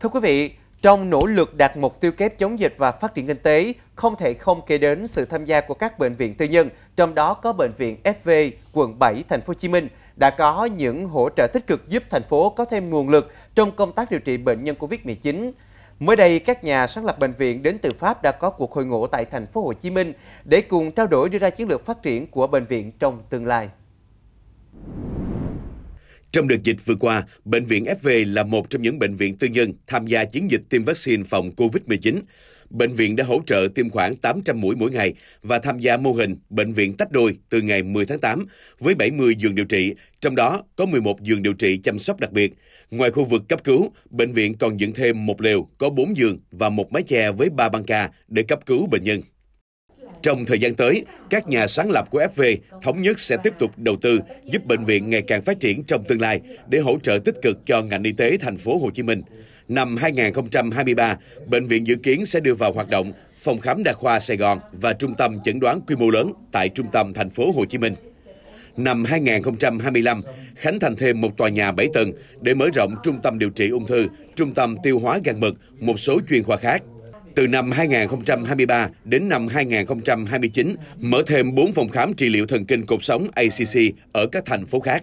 Thưa quý vị, trong nỗ lực đạt mục tiêu kép chống dịch và phát triển kinh tế, không thể không kể đến sự tham gia của các bệnh viện tư nhân, trong đó có bệnh viện FV quận 7 thành phố Hồ Chí Minh đã có những hỗ trợ tích cực giúp thành phố có thêm nguồn lực trong công tác điều trị bệnh nhân Covid-19. Mới đây, các nhà sáng lập bệnh viện đến từ Pháp đã có cuộc hội ngộ tại thành phố Hồ Chí Minh để cùng trao đổi đưa ra chiến lược phát triển của bệnh viện trong tương lai. Trong đợt dịch vừa qua, Bệnh viện FV là một trong những bệnh viện tư nhân tham gia chiến dịch tiêm vaccine phòng COVID-19. Bệnh viện đã hỗ trợ tiêm khoảng 800 mũi mỗi ngày và tham gia mô hình bệnh viện tách đôi từ ngày 10 tháng 8 với 70 giường điều trị, trong đó có 11 giường điều trị chăm sóc đặc biệt. Ngoài khu vực cấp cứu, bệnh viện còn dựng thêm một lều có 4 giường và một mái che với 3 băng ca để cấp cứu bệnh nhân. Trong thời gian tới, các nhà sáng lập của FV thống nhất sẽ tiếp tục đầu tư giúp bệnh viện ngày càng phát triển trong tương lai để hỗ trợ tích cực cho ngành y tế thành phố Hồ Chí Minh. Năm 2023, bệnh viện dự kiến sẽ đưa vào hoạt động phòng khám đa khoa Sài Gòn và trung tâm chẩn đoán quy mô lớn tại trung tâm thành phố Hồ Chí Minh. Năm 2025, Khánh thành thêm một tòa nhà 7 tầng để mở rộng trung tâm điều trị ung thư, trung tâm tiêu hóa gan mật, một số chuyên khoa khác. Từ năm 2023 đến năm 2029, mở thêm 4 phòng khám trị liệu thần kinh cột sống ACC ở các thành phố khác.